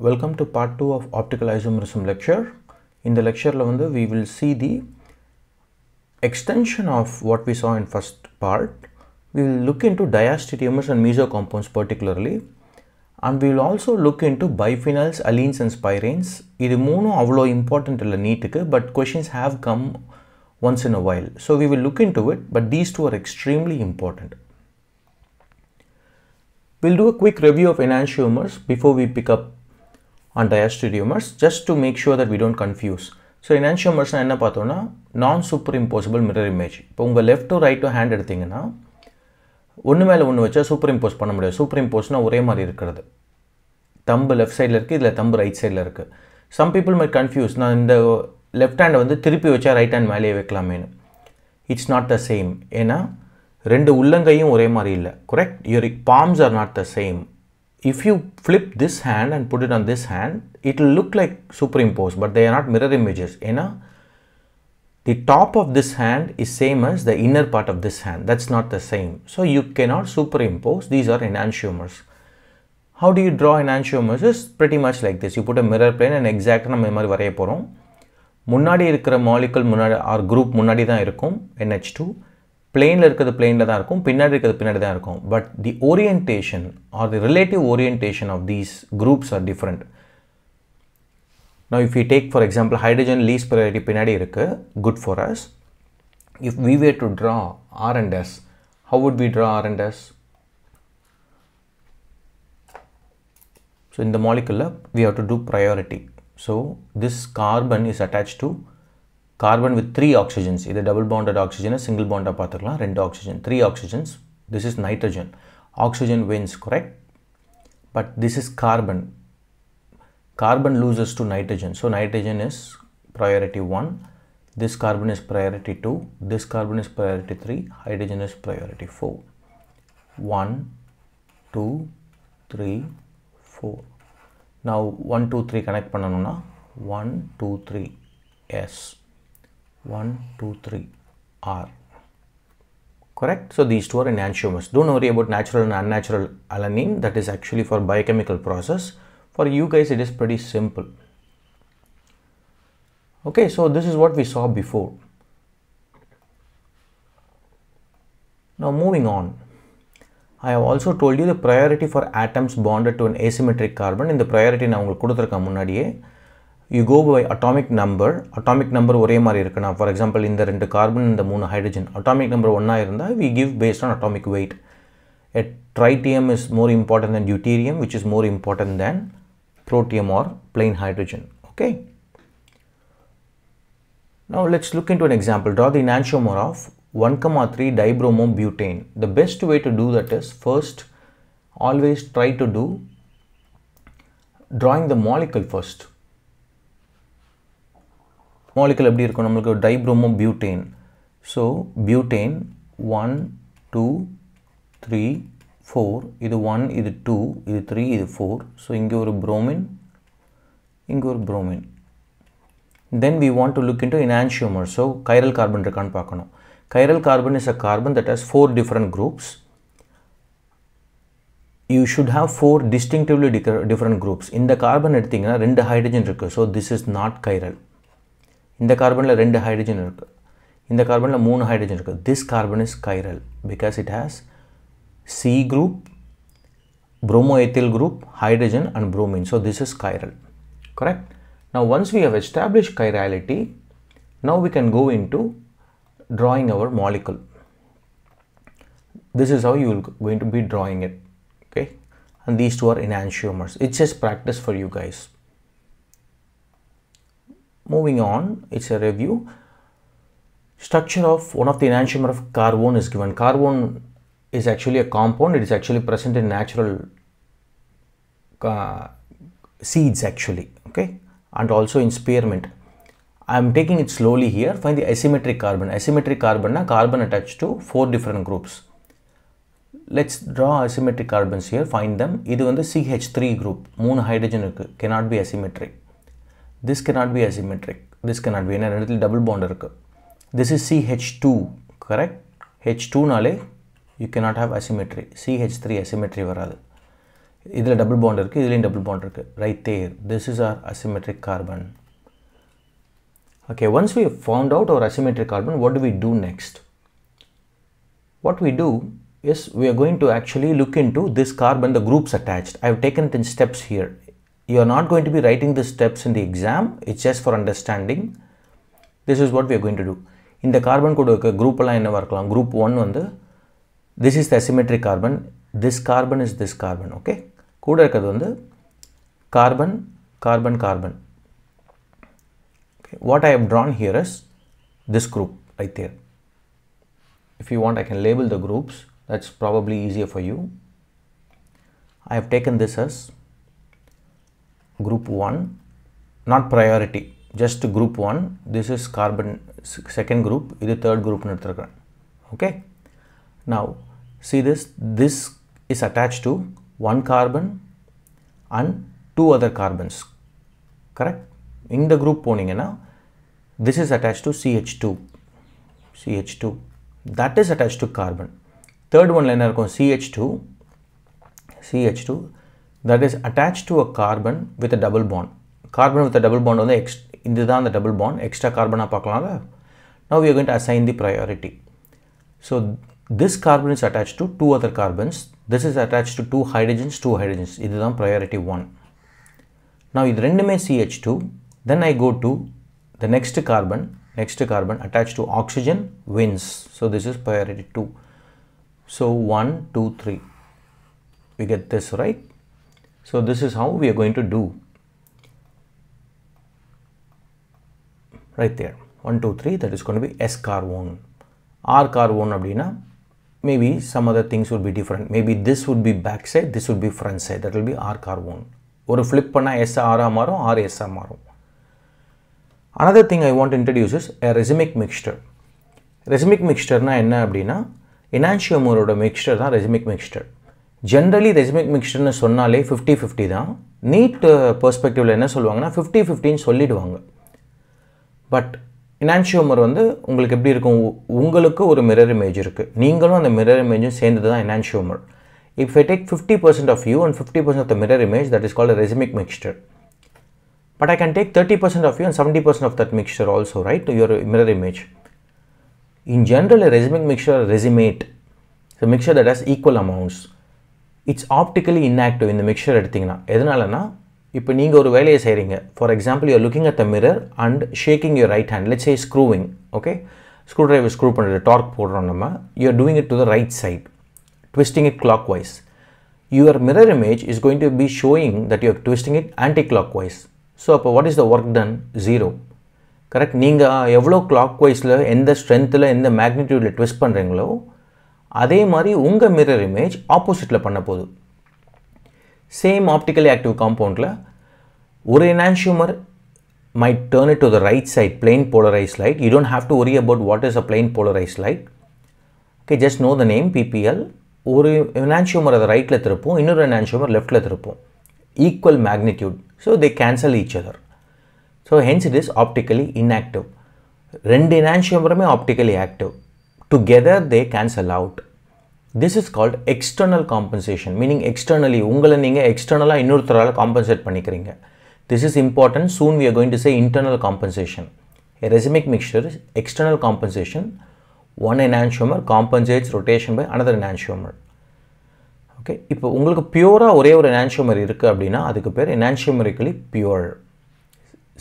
Welcome to part 2 of optical isomerism lecture. In the lecture we will see the extension of what we saw in first part. We will look into diastereomers and mesocompounds particularly and we will also look into biphenyls, alenes and spirines. இது மூணும் அவ்வளோ important இல்லை but questions have come once in a while. So we will look into it but these two are extremely important. We'll do a quick review of enantiomers before we pick up and diastereomers just to make sure that we don't confuse. So இனான்ஷியோமர்ஸ்னால் என்ன பார்த்தோன்னா non superimposable mirror image இப்போ உங்கள் left to right to hand எடுத்தீங்கன்னா ஒன்று மேலே ஒன்று வச்சா சூப்பர் இம்போஸ் பண்ண முடியாது சூப்பர் இம்போஸ்னால் ஒரே மாதிரி இருக்கிறது தம்பு லெஃப்ட் சைடில் இருக்குது இதில் தம்பு ரைட் சைடில் இருக்குது சம் பீப்புள் மை கன்ஃபியூஸ் நான் இந்த லெஃப்ட் ஹேண்டை வந்து திருப்பி வச்சா ரைட் ஹேண்ட் மேலேயே வைக்கலாமேன்னு இட்ஸ் நாட் த சேம் ஏன்னா ரெண்டு உள்ளங்கையும் ஒரே மாதிரி இல்லை கரெக்ட் யூரிக் palms are not the same if you flip this hand and put it on this hand, it will look like superimposed, but they are not mirror images. You know, the top of this hand is same as the inner part of this hand. That's not the same. So you cannot superimpose. These are enantiomers. How do you draw enantiomers? Is pretty much like this. You put a mirror plane and exact நம்ம மாதிரி வரைய Munadi முன்னாடி இருக்கிற molecule முன்னாடி or group NH2. பிளெயினில் இருக்கிறது பிளெயினில் தான் இருக்கும் பின்னாடி இருக்கிறது பின்னாடி தான் இருக்கும் but the orientation or the relative orientation of these groups are different நான் if you take for example hydrogen least priority பின்னாடி இருக்குது good for us if we were to draw R and S, how would we draw R and S? So in the molecule, we have to do priority. So this carbon is attached to carbon with three oxygens either double bonded oxygen or single bond பார்த்துக்கலாம் ரெண்டு oxygen three oxygens this is nitrogen oxygen wins correct but this is carbon carbon loses to nitrogen so nitrogen is priority 1 this carbon is priority 2 this carbon is priority 3 hydrogen is priority 4 1 2 3 4 now 1 2 3 connect பண்ணனும்னா 1 2 3 yes 1, 2, 3, R. Correct? So these two are enantiomers. Don't worry about natural and unnatural alanine. That is actually for biochemical process. For you guys, it is pretty simple. Okay, so this is what we saw before. Now moving on. I have also told you the priority for atoms bonded to an asymmetric carbon. In the priority, will உங்களுக்கு கொடுத்துருக்கேன் முன்னாடியே you go by atomic number atomic number For example, in the example carbon ரெண்டு the இந்த மூணு hydrogen atomic number ஒன்றா இருந்தால் we give based on atomic weight. a tritium is more important than deuterium which is more important than protium or plain hydrogen okay now let's look into an example draw the enantiomer of 1 comma 3 dibromobutane the best way to do that is first always try to do drawing the molecule first மாலிக்கல் எப்படி இருக்கும் நம்மளுக்கு dibromo butane so butane one two three four இது one இது two இது three இது four so இங்கே ஒரு bromine இங்கே ஒரு bromine then we want to look into enantiomer so chiral carbon இருக்கான்னு பார்க்கணும் chiral carbon is a carbon that has four different groups you should have four distinctively different groups இந்த carbon எடுத்திங்கன்னா ரெண்டு hydrogen இருக்குது so this is not chiral இந்த கார்பனில் ரெண்டு hydrogen this carbon, கார்பனில் மூணு hydrogen இருக்குது this carbon is chiral because it has C group bromoethyl group, hydrogen and bromine. So this is chiral, correct? Now once we have established chirality, now we can go into drawing our molecule. This is how you are going to be drawing it, okay? And these two are enantiomers. It's just practice for you guys. Moving on, it's a review. Structure of one of the enantiomer of carbon is given. Carbon is actually a compound. It is actually present in natural uh, seeds actually, okay, and also in spearmint. I am taking it slowly here. Find the asymmetric carbon. Asymmetric carbon na carbon attached to four different groups. Let's draw asymmetric carbons here. Find them. இது the ch CH3 group. moon hydrogen Cannot be asymmetric this cannot be asymmetric this cannot be a ரெண்டு double bond இருக்கு this is CH2 correct H2 நாலே you cannot have asymmetry CH3 asymmetry வராது இதில் double bond இருக்குது இதுலேயும் double bond இருக்குது right there this is our asymmetric carbon okay once we have found out our asymmetric carbon what do we do next what we do is we are going to actually look into this carbon the groups attached I have taken it in steps here you are not going to be writing the steps in the exam it's just for understanding this is what we are going to do இந்த carbon கூட இருக்க குரூப்பெல்லாம் என்ன group 1 on the this is the asymmetric carbon this carbon is this carbon okay code இருக்கிறது வந்து Carbon, carbon, carbon. okay. what I have drawn here is this group right there if you want I can label the groups that's probably easier for you I have taken this as group 1 not priority just group 1 this is carbon second group the third group okay now see this this is attached to one carbon and two other carbons correct in the group now this is attached to CH2 CH2 that is attached to carbon third one ல எனன இருக்கும் CH2 CH2 that is attached to a carbon with a double bond. Carbon with a double bond வந்து இதுதான் the double bond extra carbon பார்க்கலாம்ல now we are going to assign the priority so this carbon is attached to two other carbons this is attached to two hydrogens two hydrogens is priority 1 now with random ch CH2 then I go to the next carbon next carbon attached to oxygen wins so this is priority 2 so 1 2 3 we get this right so this is how we are going to do right there 1 2 3 that is going to be S carbon R carbon abdina maybe some other things would be different maybe this would be back side this would be front side that will be R carbon ஒரு flip R S S Another thing I want மாறும் another thing I want Resinic mixture a racemic mixture racemic மிக்ஸ்டர்னால் என்ன அப்படின்னா இனான்ஷியோமோரோட mixture தான் resinic mixture. Generally racemic மிக்சர்னு சொன்னாலே fifty fifty தான் நீட் பெர்ஸ்பெக்டிவில் uh, என்ன சொல்லுவாங்கன்னா ஃபிஃப்டி ஃபிஃப்டின்னு சொல்லிடுவாங்க பட் இனான்ஷியோமர் வந்து உங்களுக்கு எப்படி இருக்கும் உங்களுக்கு ஒரு மிரர் இமேஜ் இருக்குது நீங்களும் அந்த மிரர் இமேஜும் சேர்ந்தது தான் enantiomer if I take fifty percent of you and fifty percent of the mirror image that is called racemic mixture but I can take thirty percent of you and seventy percent of that mixture also right your mirror image in general racemic mixture racemate so mixture that has equal amounts it's optically inactive இந்த mixture எடுத்திங்கன்னா எதனாலனா இப்போ நீங்கள் ஒரு வேலையை செய்கிறீங்க for example you're looking at the mirror and shaking your right hand let's a screwing okay screwdriver screw பண்ணுறது torque போடுறோம் நம்ம you are doing it to the right side twisting it clockwise your mirror image is going to be showing that you're twisting it anticlockwise so அப்போ what is the work done zero correct நீங்கள் எவ்வளோ clock வைஸில் எந்த ஸ்ட்ரென்த்தில் எந்த மேக்னிடியூடில் twist பண்ணுறீங்களோ அதே மாதிரி உங்கள் மிரர் இமேஜ் ஆப்போசிட்டில் பண்ண போது சேம் ஆப்டிக்கலி ஆக்டிவ் காம்பவுண்டில் ஒரு enantiomer might turn it to the right side plane polarised light you don't have to worry about what is a plane polarised light okay just know the name PPL ஒரு enantiomer அதை ரைட்டில் திருப்போம் இன்னொரு enantiomer லெஃப்ட்டில் திருப்போம் equal magnitude so they cancel each other so hence it is optically inactive ரெண்டு எனான்ஷியோமருமே optically active together they cancel out this is called external compensation meaning externally உங்களை நீங்கள் எக்ஸ்டர்னலாக இன்னொருத்தரால் காம்பன்சேட் பண்ணிக்கிறீங்க this is important soon we are going to say internal compensation A racemic mixture is external compensation. One compensates rotation by by another enantiomer. Okay இப்போ உங்களுக்கு பியூராக ஒரே ஒரு எனான்ஷியோமர் இருக்குது அப்படின்னா அதுக்கு பேர் எனான்ஷியோமரிக்கலி பியூர்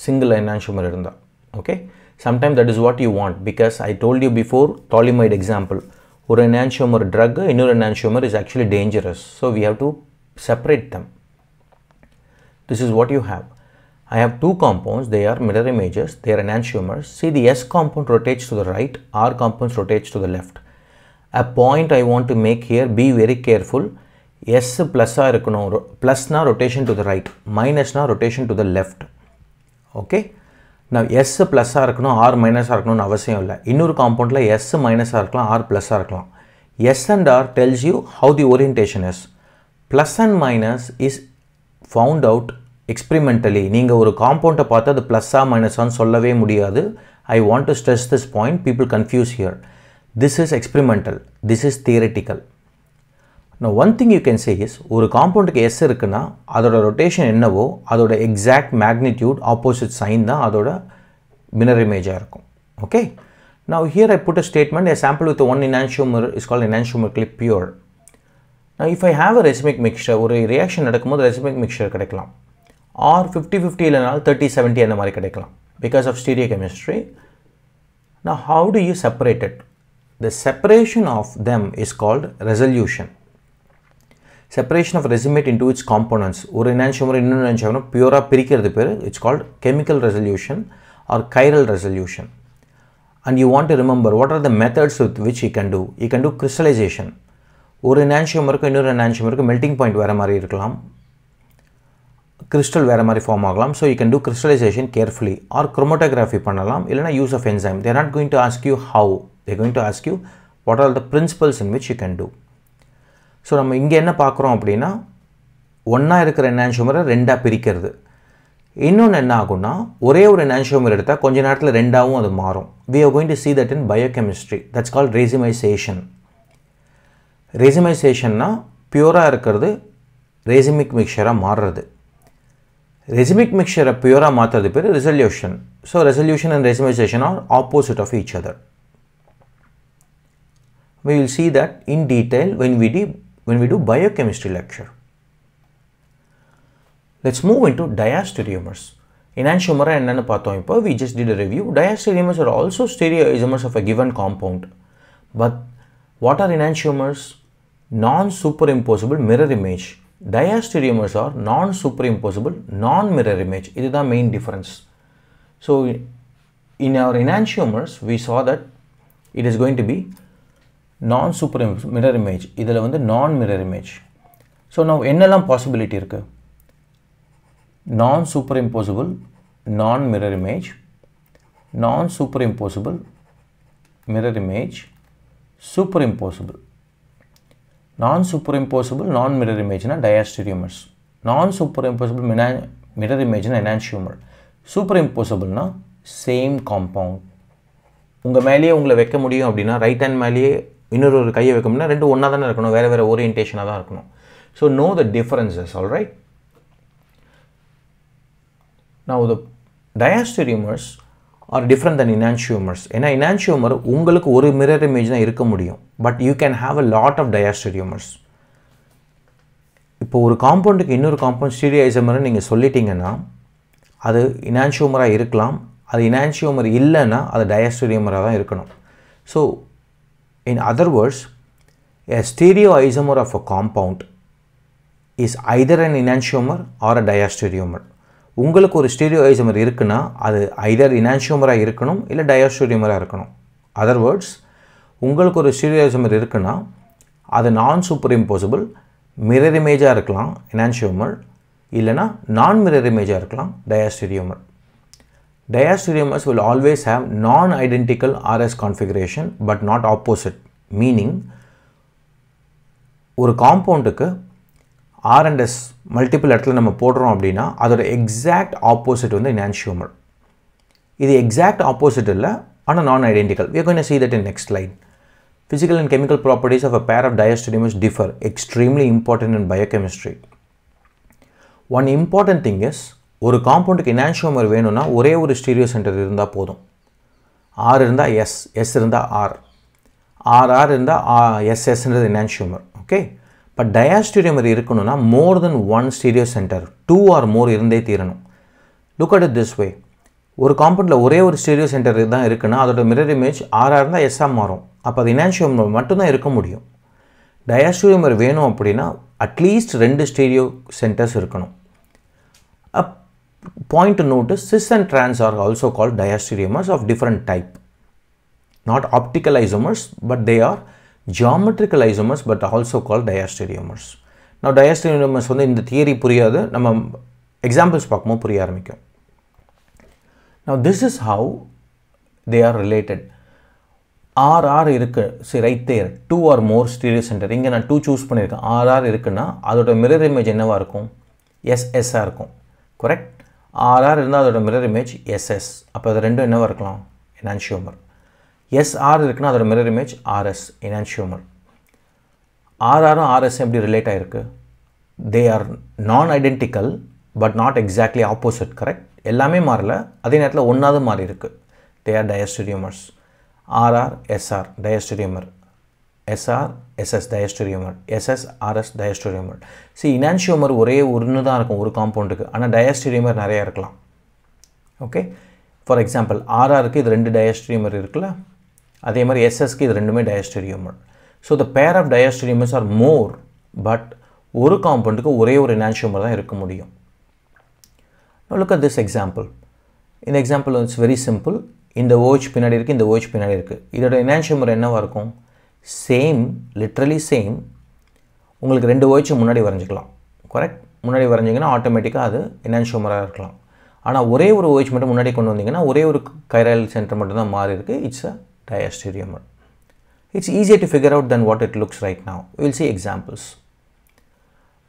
சிங்கிள் எனான்ஷியோமர் இருந்தால் okay Sometimes that is what you want because I told you before tolymide example. Or enantiomer drug, inner enantiomer is actually dangerous. So we have to separate them. This is what you have. I have two compounds, they are mirror images, they are enantiomers. See the S compound rotates to the right, R compound rotates to the left. A point I want to make here, be very careful. S plus-ஆ plus plus-நா rotation to the right, minus now rotation to the left. Okay? நான் S ப்ளஸ்ஸாக இருக்கணும் R மைனஸாக இருக்கணும்னு அவசியம் இல்லை இன்னொரு காம்பவுண்டில் எஸ் மைனஸாக இருக்கலாம் ஆர் ப்ளஸ்ஸாக இருக்கலாம் S and R tells you how the orientation is plus and minus is found out experimentally நீங்கள் ஒரு காம்பவுண்டை பார்த்து அது ப்ளஸ்ஸாக மைனஸான்னு சொல்லவே முடியாது I want to stress this point people confuse here this is experimental this is theoretical Now, one thing you can say is, ஒரு காம்பவுண்டுக்கு S இருக்குன்னா அதோட ரொட்டேஷன் वो, आदोडा exact magnitude, opposite sign ना, आदोडा binary image இருக்கும் Okay? Now here I put a statement, a sample with one enantiomer is called enantiomerically pure. Now if I have a racemic mixture, ஒரு reaction நடக்கும்போது racemic mixture கிடைக்கலாம் or 50-50 இல்லைனால் 30-70 அந்த மாதிரி கிடைக்கலாம் because of stereochemistry. Now how do you separate it? The separation of them is called resolution. Separation of racemate into its components ஒரு enantiomer இன்னொன்று enantiomer பியூராக பிரிக்கிறது பேர் it's called chemical resolution or chiral resolution and you want to remember what are the methods with which you can do you can do crystallisation ஒரு எனான்ஷியோமருக்கும் இன்னொரு எனான்ஷியோமருக்கும் melting point வேறு மாதிரி இருக்கலாம் கிறிஸ்டல் வேறு மாதிரி ஃபார்ம் ஆகலாம் so you can do crystallisation carefully or chromatography பண்ணலாம் இல்லைனா use of enzyme they're not going to ask you how they're going to ask you what are the principles in which you can do so நம்ம இங்கே என்ன பார்க்குறோம் அப்படின்னா ஒன்றா இருக்கிற என்னான்ஷியோமரை ரெண்டாக பிரிக்கிறது இன்னொன்று என்ன ஆகும்னா ஒரே ஒரு எனான்ஷியோமர் எடுத்தால் கொஞ்ச நேரத்தில் ரெண்டாகவும் அது மாறும் we are going to see that in biochemistry that's call racemisation ரெசிமைசேஷன்னா பியூராக இருக்கிறது ரெசிமிக் மிக்சராக மாறுறது ரெசிமிக் மிக்சரை பியூராக மாற்றுறது பேர் resolution so resolution and racemisation are opposite of each other we will see that in detail when we do when we do biochemistry lecture. Let's move into diastereomers. enantiomers என்னன்னு பார்த்தோம் we just did a review. Diastereomers are also stereoisomers of a given compound. But what are enantiomers? Non-superimposable mirror image. Diastereomers are non-superimposable non-mirror image. the main difference. So in our enantiomers we saw that it is going to be non super mirror image இதில் வந்து நான் mirror image so நான் என்னெல்லாம் possibility இருக்குது non superimposable non mirror image non superimposable mirror image superimposable non superimposable non mirror இமேஜ்னால் diastereomers non superimposable மினா mirror இமேஜ்னா enantiomer super இம்போசிபிள்னா சேம் காம்பவுண்ட் உங்கள் மேலேயே உங்களை வைக்க முடியும் அப்படின்னா ரைட் ஹேண்ட் மேலேயே இன்னொரு ஒரு கையை வைக்கணும்னா ரெண்டு ஒன்றா தானே இருக்கணும் வேறு வேறு ஓரியன்டேஷனாக தான் இருக்கணும் so know the differences all right நான் ஒரு டயாஸ்டரியூமர்ஸ் ஆர் டிஃப்ரெண்ட் தன் இனான்சியூமர்ஸ் ஏன்னா இனான்சியூமர் உங்களுக்கு ஒரு மிரர் இமேஜ் தான் இருக்க முடியும் but you can have a lot of diastereomers இப்போ ஒரு காம்பவுண்டுக்கு இன்னொரு காம்பவுண்ட் ஸ்டீரியாயிசமர்னு நீங்கள் சொல்லிட்டீங்கன்னா அது இனான்சியூமராக இருக்கலாம் அது இனான்சியூமர் இல்லைன்னா அது டயாஸ்டோடியமராக தான் இருக்கணும் so In other words, a stereoisomer of a compound is either an enantiomer or a diastereomer உங்களுக்கு ஒரு ஸ்டீரியோஐசமர் இருக்குன்னா அது ஐதர் இனான்ஷியோமராக இருக்கணும் இல்லை டயாஸ்டோரியோமராக இருக்கணும் அதர் வேர்ட்ஸ் உங்களுக்கு ஒரு ஸ்டீரியோஐசமர் இருக்குன்னா அது நான் சூப்பர் இம்போசிபிள் மிரர் இமேஜாக இருக்கலாம் இனான்ஷியோமர் இல்லைனா நான் மிரர் இமேஜாக இருக்கலாம் டயாஸ்டோரியோமர் Diastereomers will always have non-identical RS configuration but not opposite, meaning ஒரு காம்பவுண்டுக்கு ஆர்என்எஸ் மல்டிபிள் இடத்துல நம்ம போடுறோம் அப்படின்னா அதோட எக்ஸாக்ட் ஆப்போசிட் வந்து நான்ஷியோமர் இது எக்ஸாக்ட் ஆப்போசிட் இல்லை ஆனால் non identical we going see that in next line physical and chemical properties of a pair of diastereomers differ, extremely important in biochemistry. One important thing is ஒரு காம்பவுண்டுக்கு இனான்ஷியோமர் வேணும்னா ஒரே ஒரு stereo centre இருந்தால் போதும் R இருந்தால் S S இருந்தால் R R R இருந்தால் ஆ எஸ் எஸ்ன்றது இனான்ஷியோமர் ஓகே இப்போ டயாஸ்டீரியோமர் இருக்கணும்னா more than one stereo centre two or more இருந்தே தீரணும் look at it this way ஒரு காம்பவுண்டில் ஒரே ஒரு ஸ்டீரியோ சென்டர் தான் இருக்குன்னா அதோட மிரர் இமேஜ் ஆர் இருந்தால் எஸ்ஆர் மாறும் அப்போ அது இனான்ஷியோமர் மட்டும்தான் இருக்க முடியும் டயாஸ்டீரியோமர் வேணும் அப்படின்னா அட்லீஸ்ட் ரெண்டு ஸ்டீரியோ சென்டர்ஸ் இருக்கணும் அப் point to note is cis and trans are also called diastereomers of different type. Not optical isomers, but they are geometrical isomers but also called diastereomers. Now diastereomers வந்து இந்த theory புரியாது நம்ம examples பார்க்கும்போது புரிய ஆரம்பிக்கும் Now this is how they are related. RR இருக்கு, சரி right there two or more stereo centre இங்கே நான் டூ சூஸ் பண்ணியிருக்கேன் ஆர்ஆர் இருக்குன்னா அதோட மிரர் இமேஜ் என்னவாக இருக்கும் எஸ்எஸ்ஸாக இருக்கும் கரெக்ட் ஆர்ஆர் இருந்தால் அதோட மிரர் இமேஜ் எஸ்எஸ் அப்போ அது ரெண்டும் என்ன இருக்கலாம் எனான்ஷியோமர் எஸ்ஆர் இருக்குன்னா அதோட மிரர் இமேஜ் ஆர்எஸ் எனான்ஷியோமர் ஆர்ஆரும் ஆர்எஸ் எப்படி ரிலேட் ஆகிருக்கு they are non identical but not exactly opposite correct எல்லாமே மாறல அதே நேரத்தில் ஒன்றாவது மாறி இருக்குது they are diastereomers RR SR diastereomer SRSS diastereomer SSRS diastereomer see enantiomer ஒரே ஒன்று தான் இருக்கும் ஒரு காம்பவுண்டுக்கு ஆனால் டயஸ்டோரியமர் நிறையா இருக்கலாம் ஓகே ஃபார் எக்ஸாம்பிள் ஆர்ஆருக்கு இது ரெண்டு டயஸ்டோரியமர் இருக்குல்ல அதே மாதிரி எஸ்எஸ்க்கு இது ரெண்டுமே டயஸ்டோரியமர் so the pair of diastereomers are more but ஒரு காம்பவுண்டுக்கு ஒரே ஒரு இனான்ஷியோமர் தான் இருக்க முடியும் லுக் அட் திஸ் எக்ஸாம்பிள் இந்த எக்ஸாம்பிள் இட்ஸ் வெரி சிம்பிள் இந்த ஓச் பின்னாடி இருக்குது இந்த ஓச் பின்னாடி இருக்குது இதோட இனான்ஷியோமர் என்னவாக இருக்கும் சேம் லிட்ரலி சேம் உங்களுக்கு ரெண்டு வேர்ட்ஸும் முன்னாடி வரைஞ்சிக்கலாம் கரெக்ட் முன்னாடி வரைஞ்சிங்கன்னா ஆட்டோமேட்டிக்காக அது எனான்ஷோமராக இருக்கலாம் ஆனால் ஒரே ஒரு ஓய்ச் மட்டும் முன்னாடி கொண்டு வந்தீங்கன்னா ஒரே ஒரு கைரல் சென்டர் மட்டும்தான் மாறி இருக்குது it's a diastereomer it's easier to figure out then what it looks right now will see examples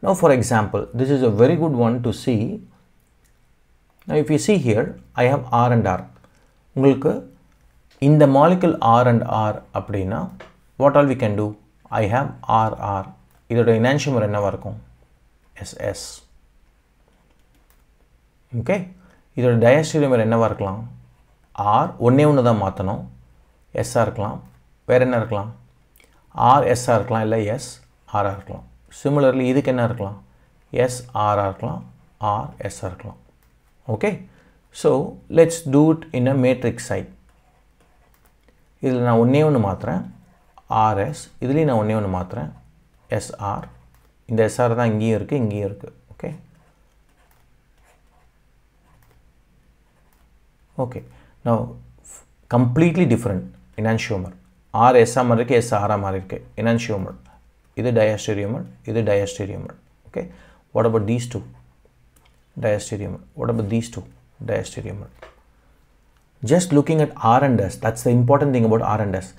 no for example this is a very good one to see no if you see here I have R and R உங்களுக்கு இந்த molecule R and R அப்படின்னா what all we can do I have R R இதோட இனான்ஷியமர் என்னவாக இருக்கும் SS okay இதோட டயஸ்டீரியமர் என்னவாக இருக்கலாம் ஆர் ஒன்றே ஒன்று தான் மாற்றணும் எஸ்ஸாக இருக்கலாம் வேற என்ன இருக்கலாம் ஆர் எஸ்ஸாக இருக்கலாம் இல்லை எஸ் ஆராக இருக்கலாம் சிமிலர்லி இதுக்கு என்ன இருக்கலாம் எஸ் ஆராக இருக்கலாம் ஆர் எஸ்ஸாக இருக்கலாம் okay so let's do it in a matrix side இதில் நான் ஒன்றே ஒன்று மாற்றுறேன் ஆர்எஸ் இதுலேயும் நான் ஒன்றே ஒன்று மாற்றுறேன் எஸ்ஆர் இந்த எஸ்ஆர் தான் இங்கேயும் இருக்குது இங்கேயும் இருக்குது ஓகே ஓகே நான் completely different enantiomer R SR மாதிரி இருக்குது எஸ்ஆராக மாதிரி இருக்குது இனான்ஷியோமர் இது டயஸ்டீரியமர் இது diastereomer okay what about these two diastereomer. What about these two Diastereomer. Just looking at R and S, that's the important thing about R and S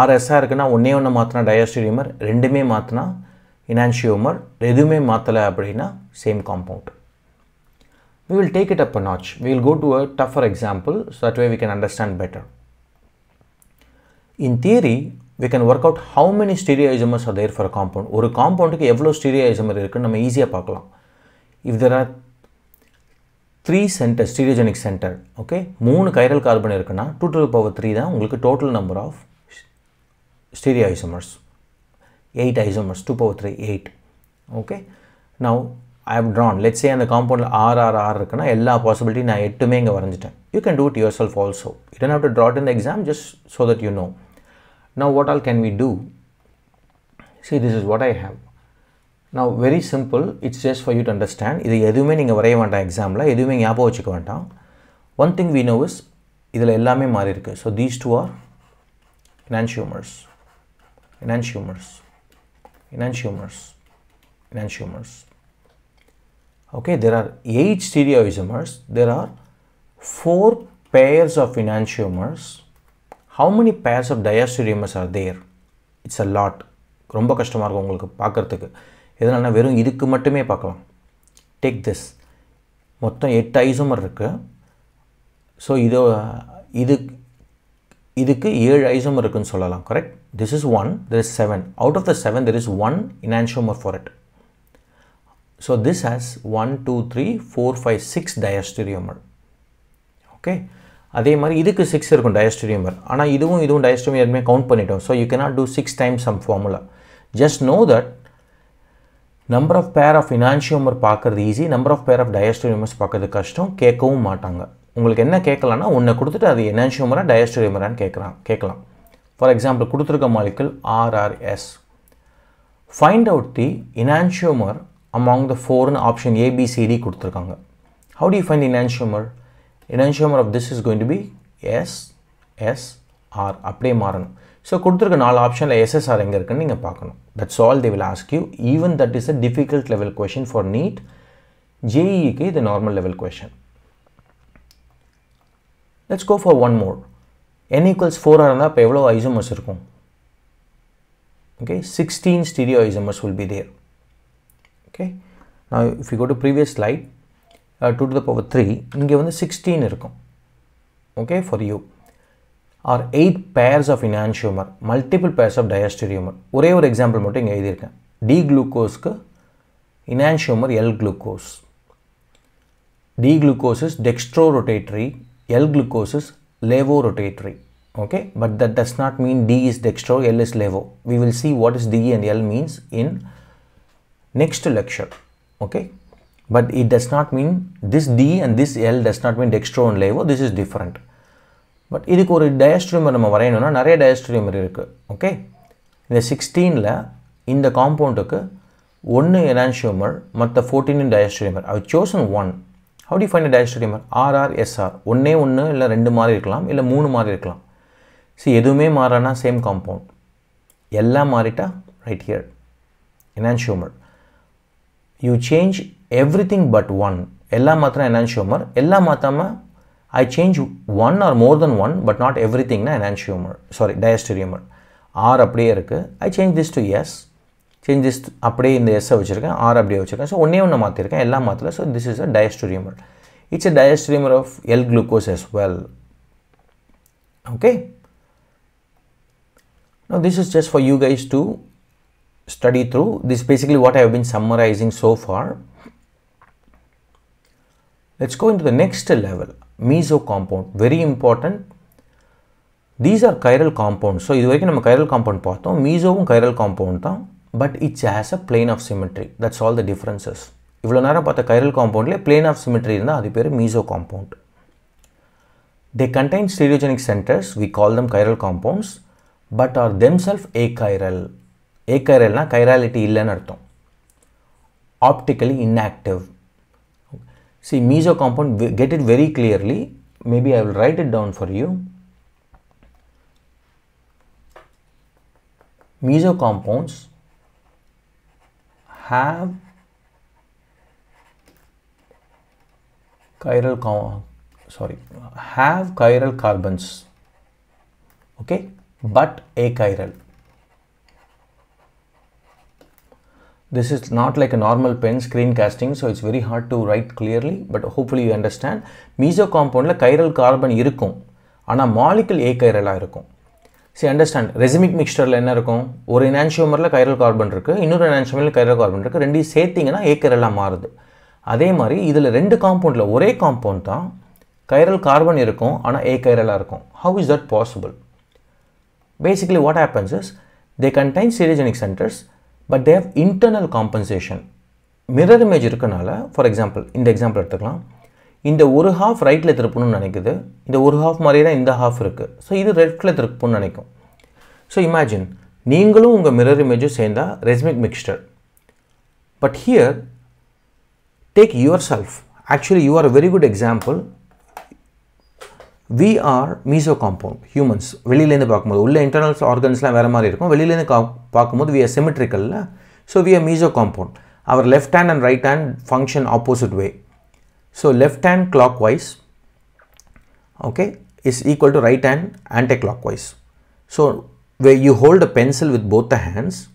ஆர்எஸ்ஸாக இருக்குன்னா ஒன்றே ஒன்று மாற்றினா டயஸ்டீரியமர் ரெண்டுமே மாற்றினா இனான்ஷியோமர் எதுவுமே மாற்றலை அப்படின்னா same compound we will take it up a notch we will go to a tougher example such way way we can understand better. In theory, we can work out how many stereoisomers are for compound ஒரு காம்பவுண்டுக்கு எவ்வளோ stereoisomer இருக்குன்னு நம்ம ஈஸியாக பார்க்கலாம் if there are three centre stereogenic centre okay மூணு chiral carbon இருக்குன்னா two to power three தான் உங்களுக்கு total number of stereoisomers 8 isomers 2 power 3 8 okay now I have drawn let's say the compound R R R இருக்குன்னா எல்லா possibility நான் எட்டுமே இங்கே வரைஞ்சிட்டேன் you can do it yourself also you don't have to draw it in the exam just so that you know now what all can we do see this is what I have now very simple it's just for you to understand இது எதுவுமே நீங்கள் வரைய வேண்டாம் எக்ஸாமில் எதுவுமே ஞாபகம் வச்சுக்க வேண்டாம் One thing we know is, இதில் எல்லாமே மாறி இருக்குது So these two are, enantiomers. enantiomers enantiomers enantiomers okay there are eight stereoisomers there are four pairs of enantiomers how many pairs of diastereomers are there it's a lot ரொம்ப கஷ்டமாக இருக்கும் உங்களுக்கு பார்க்குறதுக்கு எதனால்னா வெறும் இதுக்கு மட்டுமே பார்க்கலாம் டேக் திஸ் மொத்தம் எட்டு ஐசோமர் இருக்குது ஸோ இதோ இது இதுக்கு ஏழு ஐசோமர் இருக்குன்னு சொல்லலாம் correct this is one there is seven out of the seven there is one enantiomer for it so this has one two three four five six diastereomer okay அதே மாதிரி இதுக்கு சிக்ஸ் இருக்கும் டயஸ்டீரியோமர் ஆனால் இதுவும் இதுவும் diastereomer count பண்ணிட்டோம் so you cannot do six times some formula just know that number of pair of enantiomer பார்க்குறது easy number of pair of diastereomers பார்க்குறது கஷ்டம் கேட்கவும் மாட்டாங்க உங்களுக்கு என்ன கேட்கலான்னா ஒன்றை கொடுத்துட்டு அது எனான்ஷியோமரா டயஸ்டோரியமரான்னு கேட்குறான் கேட்கலாம் ஃபார் எக்ஸாம்பிள் கொடுத்துருக்க molecule RRS find out the enantiomer among the ஃபோர்னு ஆப்ஷன் ஏபிசிடி கொடுத்துருக்காங்க how to find enantiomer enantiomer of this is going to be S S R அப்படியே மாறணும் ஸோ கொடுத்துருக்க நாலு ஆப்ஷனில் எஸ்எஸ்ஆர் எங்கே இருக்குன்னு நீங்கள் பார்க்கணும் that's all the will ask you even that is a difficult level question for NEET ஜேஇக்கு இது normal level question let's go for one more n equals ஃபோராக இருந்தால் இப்போ எவ்வளோ ஐசோமர்ஸ் இருக்கும் okay sixteen stereo isomers will be there okay நான் if you go to previous slide two to the power three இங்கே வந்து சிக்ஸ்டீன் இருக்கும் okay for you are eight pairs of enantiomer multiple purse of diastereomer ஒரே ஒரு example மட்டும் இங்கே எழுதியிருக்கேன் D குளுக்கோஸ்க்கு enantiomer L glucose D glucose is dextro rotatory L-glucose is levorotatory. Okay, but that does not mean D is dextro, L is levo. We will see what is D and L means in next lecture. Okay, but it does not mean this D and this L does not mean dextro and levo. This is different. But but இதுக்கு ஒரு டயஸ்ட்ரிமர் okay? the 16 டயஸ்ட்ரிமர் in the compound சிக்ஸ்டீனில் இந்த காம்பவுண்டுக்கு ஒன்று 14 மற்ற diastereomer. I've chosen one. How to find diastereomer RR SR ஒன்றே ஒன்று இல்லை ரெண்டு மாதிரி இருக்கலாம் இல்லை மூணு மாதிரி இருக்கலாம் சி எதுவுமே மாறனா சேம் காம்பவுண்ட் எல்லாம் மாறிட்டா right here enantiomer you change everything but one எல்லாம் மாத்திரம் எனான்ஷியோமர் எல்லாம் மாற்றாமல் I change one or more than one but not every திங்னா எனான்ஷியோமர் சாரி டயஸ்டோடியமர் ஆர் அப்படியே இருக்குது I change this to S change this அப்படியே இந்த எஸ்ஸை வச்சுருக்கேன் ஆர் அப்படியே So only ஒன்றே ஒன்று மாற்றிருக்கேன் எல்லாம் மாற்றல So this is a diastereomer. It's a diastereomer of L glucose as well. okay now this is just for you guys to study through this is basically what i have been summarizing so far let's go into the next level meso compound very important these are chiral compounds so இது வரைக்கும் நம்ம chiral compound meso மீசோவும் chiral compound தான் but it's has a plane of symmetry that's all the differences இவ்வளோ நேரம் பார்த்த chiral காம்பவுண்டில் plane of symmetry இருந்தால் அது பேர் meso compound they contain stereogenic centres we call them chiral compounds but are themself achiral a கைரல்னால் chirality இல்லைன்னு அர்த்தம் optically inactive see meso compound get it very clearly maybe I will write it down for you meso compounds have chiral sorry have chiral carbons okay but a chiral this is not like a normal pen screen casting so it's very hard to write clearly but hopefully you understand meso compound la chiral carbon irukum ana molecule a chiral a irukum see understand racemic மிக்சரில் என்ன இருக்கும் ஒரு இனான்சியோமரில் chiral carbon இருக்குது இன்னொரு இனான்சியோமரில் chiral carbon இருக்குது ரெண்டையும் சேர்த்திங்கன்னா ஏக்கரெல்லாம் மாறுது அதே மாதிரி இதில் ரெண்டு காம்பவுண்டில் ஒரே காம்பவுண்ட் தான் கைரல் கார்பன் இருக்கும் ஆனால் ஏ கைரலாக இருக்கும் how is that possible basically what happens is they contain stereogenic centres but they've internal compensation mirror image இருக்கனால ஃபார் எக்ஸாம்பிள் இந்த எக்ஸாம்பிள் எடுத்துக்கலாம் இந்த ஒரு ஹாஃப் ரைட்டில் திருப்பணும்னு நினைக்குது இந்த ஒரு ஹாஃப் மாதிரியே தான் இந்த ஹாஃப் இருக்குது ஸோ இது லெஃப்டில் திருப்பணும்னு நினைக்கும் ஸோ இமேஜின் நீங்களும் உங்கள் மிரர் இமேஜும் சேர்ந்தால் racemic mixture but here take yourself actually you are very good example we are meso compound humans வெளியிலேருந்து பார்க்கும்போது உள்ள இன்டர்னல்ஸ் ஆர்கன்ஸ்லாம் வேறு மாதிரி இருக்கும் வெளியிலேருந்து கா பார்க்கும்போது வி ஆர் செமிட்ரிக்கல்ல so we are meso compound our left hand and right hand function opposite way So left hand clockwise okay is equal to right hand anti-clockwise. So where you hold a pencil with both the hands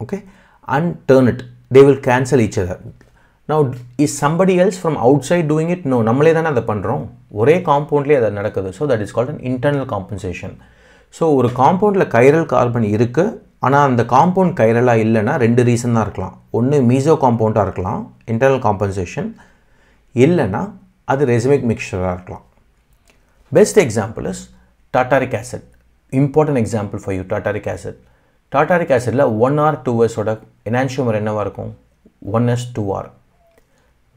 okay and turn it they will cancel each other. Now is somebody else from outside doing it? No, நம்மளே தானே அதை பண்ணுறோம் ஒரே காம்பவுண்ட்லேயே அதை நடக்குது so that is called an internal compensation so ஒரு காம்பவுண்டில் கைரல் கார்பன் இருக்குது ஆனால் அந்த காம்பவுண்ட் கைரலாக இல்லைன்னா ரெண்டு ரீசன் தான் இருக்கலாம் ஒன்று மீசோ காம்பவுண்டாக இருக்கலாம் internal compensation இல்லைன்னா அது ரெசிமிக் மிக்சராக இருக்கலாம் best example is tartaric acid important example for you tartaric acid tartaric ஆசிடில் ஒன் ஆர் டூ எஸோட எனான்ஷியோமர் என்னவாக இருக்கும் one S two R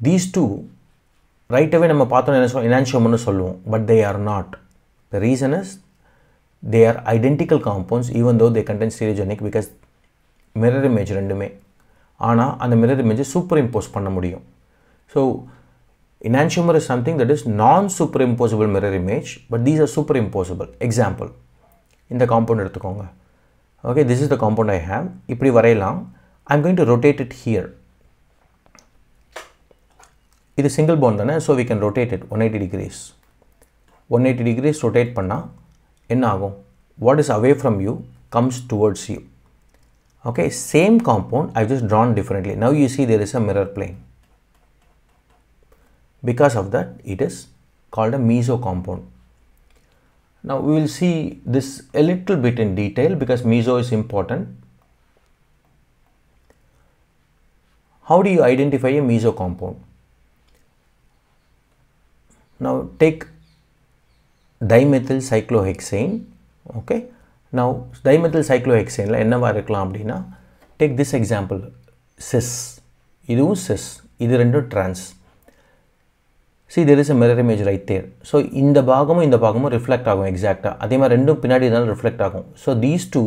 these two right away நம்ம பார்த்தோம் என்ன சொல்லுவோம் எனான்ஷியோமர்னு சொல்லுவோம் but they are not the reason is they are identical compounds even though they contain stereogenic because mirror image ரெண்டுமே ஆனால் அந்த மிரர் இமேஜை சூப்பர் இம்போஸ் பண்ண முடியும் so enantiomer is something that is non-superimposable mirror image, but these are superimposable. Example, in the compound எடுத்துக்கோங்க. Okay, this is the compound I have. இபபடி வரையலாம். I'm going to rotate it here. It is single bond தானே, so we can rotate it 180 degrees. 180 degrees rotate பண்ணா என்ன ஆகும்? What is away from you comes towards you. Okay, same compound, I've just drawn differently. Now you see there is a mirror plane. Because of that, it is called a meso compound. Now we will see this a little bit in detail because meso is important. How do you identify a meso compound? Now take dimethyl cyclohexane. Okay. Now dimethyl cyclohexane என்னவா take this example. Cis. Example cis cis. Cis இது ரெண்டும் trans see there is a mirror image right there so இந்த பாகமும் இந்த பாகமும் reflect ஆகும் எக்ஸாக்டாக அதே மாதிரி ரெண்டும் பின்னாடி இருந்தாலும் ரிஃப்ளெக்ட் ஆகும் so these two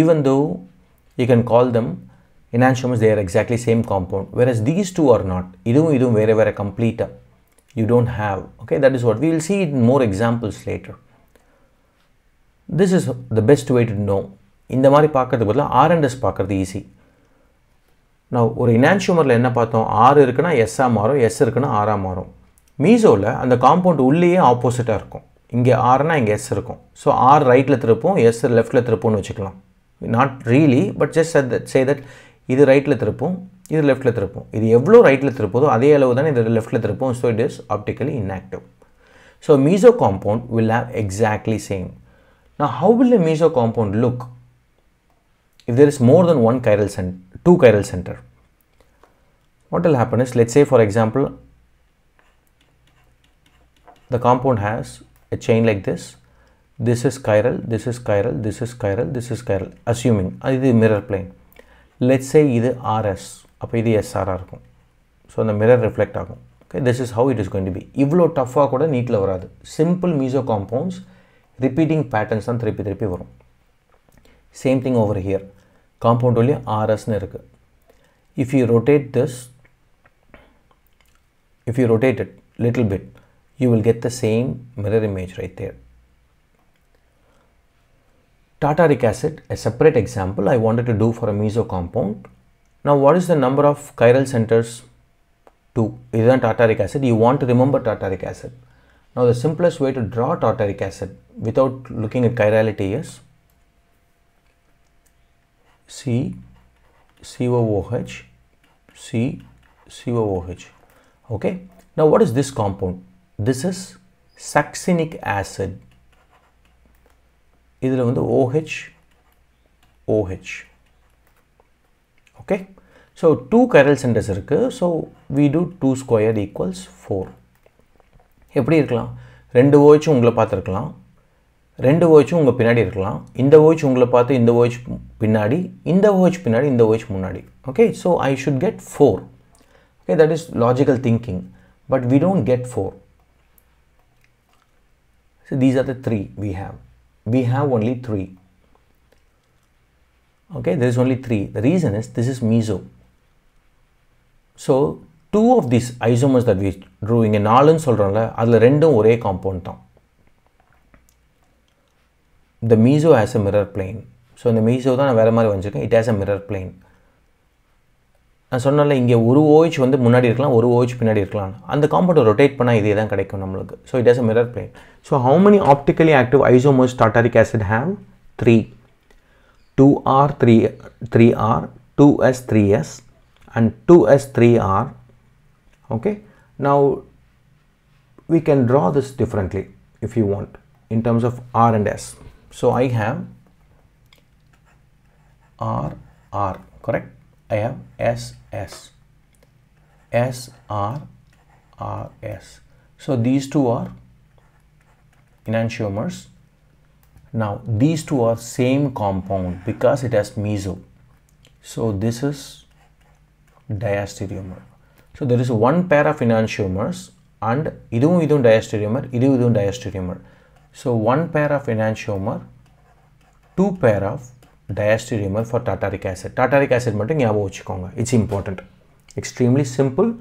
even though you can call them enantiomers they exactly same compound where whereas these two are not இதுவும் இதுவும் வேறு வேறு கம்ப்ளீட்டாக you don't have okay that is what we will see it more examples later this is the best best way to இந்த மாதிரி பார்க்கறது பதிலாக RNS பார்க்குறது ஈஸி நான் ஒரு இனான்ஷியூமரில் என்ன பார்த்தோம் ஆறு இருக்குன்னா எஸ்ஸாக மாறும் எஸ் இருக்குன்னா ஆறாக மாறும் மீசோவில் அந்த காம்பவுண்ட் உள்ளேயே ஆப்போசிட்டாக இருக்கும் இங்கே ஆர்னால் இங்கே எஸ் இருக்கும் ஸோ ஆர் ரைட்டில் திருப்போம் எஸ் லெஃப்ட்டில் திருப்போம்னு வச்சுக்கலாம் not really but just at that say that இது ரைட்டில் திருப்போம் இது லெஃப்ட்டில் திருப்போம் இது எவ்வளோ ரைட்டில் திருப்போதோ அதே அளவு தானே இது லெஃப்ட்டில் திருப்போம் so it is optically inactive so meso compound will have exactly same நான் how will meso compound look if there is more than one chiral centre two chiral centre what will happen is let say for example the compound has a chain like this this is chiral this is chiral this is chiral this is chiral assuming the mirror plane let's say the rs appo idu srr so the mirror reflect aagum okay this is how it is going to be ivlo tough ah kuda neat la varadu simple meso compounds repeating patterns and thirupi thirupi varum same thing over here compound only rs nu if you rotate this if you rotate it little bit you will get the same mirror image right there. Tartaric acid, a separate example I wanted to do for a meso compound. Now what is the number of chiral centers to return tartaric acid? You want to remember tartaric acid. Now the simplest way to draw tartaric acid without looking at chirality is C COOH C COOH. Okay. Now what is this compound? This is succinic acid இதில் வந்து OH OH okay so two chiral centres இருக்குது so we do two square equals four எப்படி இருக்கலாம் ரெண்டு ஓய்ச்சும் உங்களை பார்த்துருக்கலாம் ரெண்டு ஓய்ச்சும் உங்கள் பின்னாடி இருக்கலாம் இந்த ஓய்ச் உங்களை பார்த்து இந்த ஓய்ச் பின்னாடி இந்த ஓய்ச் பின்னாடி இந்த ஓய்ச் முன்னாடி okay so I should get four okay that is logical thinking but we don't get four So these are the three we have. We have only three. Okay, there is only three. The reason is this is meso. So two of these isomers that we drew in இங்கே நாலுன்னு சொல்கிறோம்ல அதில் ரெண்டும் ஒரே compound compound. the meso has a mirror plane. So in the meso தான் நான் வேறு மாதிரி வச்சுருக்கேன் it has a mirror plane. நான் சொன்னால இங்கே ஒரு ஓஹெச் வந்து முன்னாடி இருக்கலாம் ஒரு ஓஹெச் பின்னாடி இருக்கலாம் அந்த காம்பவுண்டை ரொட்டேட் பண்ணால் இதே தான் கிடைக்கும் நம்மளுக்கு so it has a mirror plane so how many optically active isomers tartaric acid have three two R three three R two S three S and 2s3r okay now we can draw this differently if you want in terms of r and s so i have r r correct I have SS, SRRS. So these two are enantiomers. Now these two are same compound because it has meso. So this is diastereomer. So there is one pair of enantiomers and இதுவும் இதுவும் diastereomer, இதுவும் இதுவும் diastereomer. So one pair of enantiomer, two pair of diastereomer for tartaric acid. Tartaric acid It's important. Extremely simple.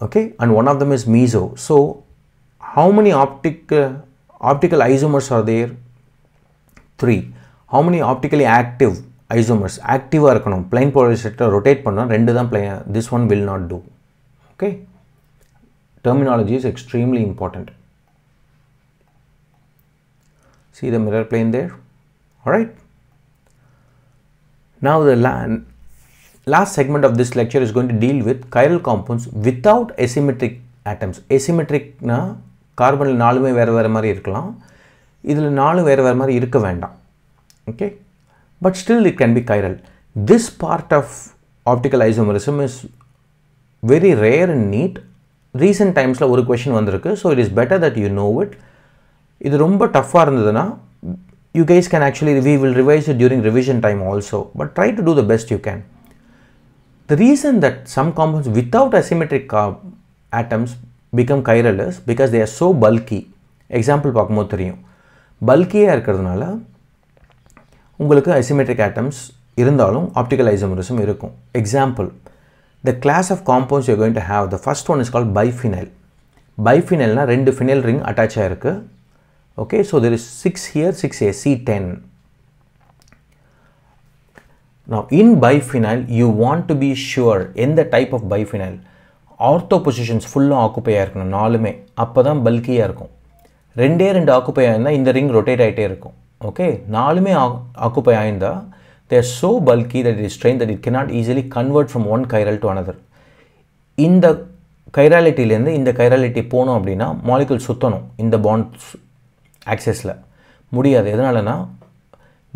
Okay, and one of them is meso. So, how many optical isomers are there? Three. How many optically active isomers? Active are Plane polarizer rotate panna. Render them plane. This one will not do. Okay. Terminology is extremely important. See the mirror plane there. All right. Now the la last segment of this lecture is going to deal with chiral compounds without asymmetric atoms. Asymmetricனா கார்பனில் நாலுமே வேறு வேறு மாதிரி இருக்கலாம் இதில் நாலு வேறு வேறு மாதிரி இருக்க வேண்டாம் okay but still it can be chiral this part of optical isomerism is very rare and NEET recent டைம்ஸில் ஒரு கொஷின் வந்திருக்கு so it is better that you know it இது ரொம்ப டஃப்பாக இருந்ததுன்னா you guys can actually, we will revise it during revision time also, but try to do the best you can. The reason that some compounds without asymmetric atoms become chiral is because they are so bulky. Example பார்க்கும்போது தெரியும் பல்கியாக இருக்கிறதுனால உங்களுக்கு asymmetric atoms இருந்தாலும் optical isomerism இருக்கும் example the class of compounds you going to have the first one is call biphenyl பைஃபினைல்னால் ரெண்டு phenyl ring attach ஆகிருக்கு okay so there is 6 here 6 ac10 now in biphenyl you want to be sure எந்த type of biphenyl ortho positions ஃபுல்லாக ஆக்குப்பையாக இருக்கணும் நாலுமே அப்போ தான் பல்கியாக இருக்கும் ரெண்டே ரெண்டு ஆக்குப்பை ஆயிருந்தால் இந்த ரிங் ரொட்டேட் ஆகிட்டே இருக்கும் ஓகே நாலுமே ஆக்குப்பை ஆயிருந்தால் they're so bulky that it strain that it cannot easily convert from one chiral to another இந்த கைராலிட்டிலேருந்து இந்த கைராலிட்டி போகணும் அப்படின்னா மாலிகுல் சுற்றணும் இந்த பாண்ட் ஆக்சஸில் முடியாது எதனாலனா